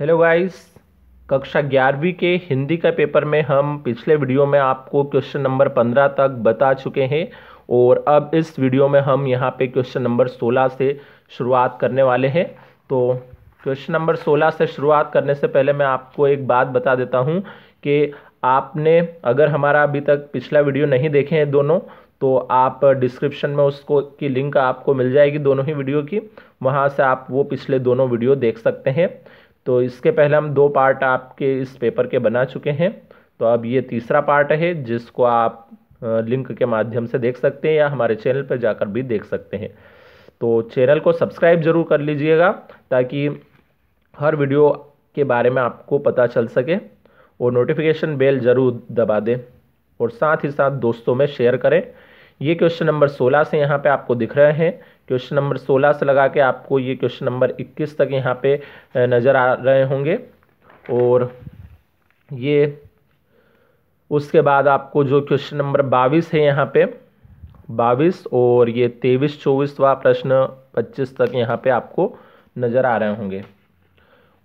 hello guys कक्षा ग्यारहवीं के हिंदी का पेपर में हम पिछले वीडियो में आपको क्वेश्चन नंबर पंद्रह तक बता चुके हैं और अब इस वीडियो में हम यहाँ पे क्वेश्चन नंबर सोलह से शुरुआत करने वाले हैं तो क्वेश्चन नंबर सोलह से शुरुआत करने से पहले मैं आपको एक बात बता देता हूँ कि आपने अगर हमारा अभी तक पिछला वीडियो नहीं देखे हैं दोनों तो आप डिस्क्रिप्शन में उसको की लिंक आपको मिल जाएगी दोनों ही वीडियो की वहाँ से आप वो पिछले दोनों वीडियो देख सकते हैं तो इसके पहले हम दो पार्ट आपके इस पेपर के बना चुके हैं तो अब ये तीसरा पार्ट है जिसको आप लिंक के माध्यम से देख सकते हैं या हमारे चैनल पर जाकर भी देख सकते हैं तो चैनल को सब्सक्राइब जरूर कर लीजिएगा ताकि हर वीडियो के बारे में आपको पता चल सके और नोटिफिकेशन बेल जरूर दबा दें और साथ ही साथ दोस्तों में शेयर करें ये क्वेश्चन नंबर 16 से यहाँ पे आपको दिख रहे हैं क्वेश्चन नंबर सोलह से लगा के आपको ये क्वेश्चन नंबर इक्कीस तक यहाँ पे नज़र आ रहे होंगे और ये उसके बाद आपको जो क्वेश्चन नंबर बाईस है यहाँ पे बाईस और ये तेईस चौबीसवा प्रश्न पच्चीस तक यहाँ पे आपको नज़र आ रहे होंगे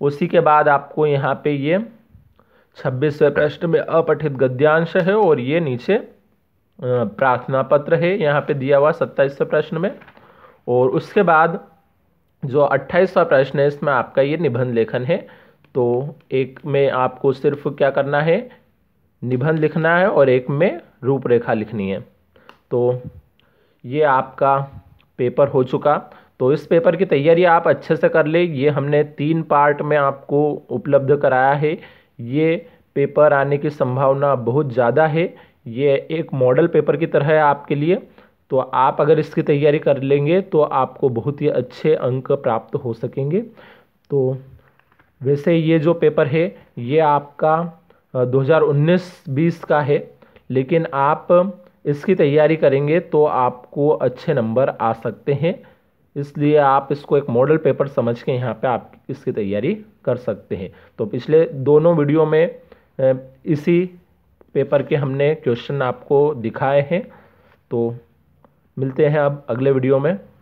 उसी के बाद आपको यहाँ पे ये छब्बीसवें प्रश्न में अपठित गद्यांश है और ये नीचे प्रार्थना पत्र है यहाँ पे दिया हुआ सत्ताईसवें प्रश्न में और उसके बाद जो अट्ठाईसवा प्रश्न है इसमें आपका ये निबंध लेखन है तो एक में आपको सिर्फ क्या करना है निबंध लिखना है और एक में रूपरेखा लिखनी है तो ये आपका पेपर हो चुका तो इस पेपर की तैयारी आप अच्छे से कर ले ये हमने तीन पार्ट में आपको उपलब्ध कराया है ये पेपर आने की संभावना बहुत ज़्यादा है ये एक मॉडल पेपर की तरह है आपके लिए तो आप अगर इसकी तैयारी कर लेंगे तो आपको बहुत ही अच्छे अंक प्राप्त हो सकेंगे तो वैसे ये जो पेपर है ये आपका 2019-20 का है लेकिन आप इसकी तैयारी करेंगे तो आपको अच्छे नंबर आ सकते हैं इसलिए आप इसको एक मॉडल पेपर समझ के यहाँ पे आप इसकी तैयारी कर सकते हैं तो पिछले दोनों वीडियो में इसी पेपर के हमने क्वेश्चन आपको दिखाए हैं तो मिलते हैं आप अगले वीडियो में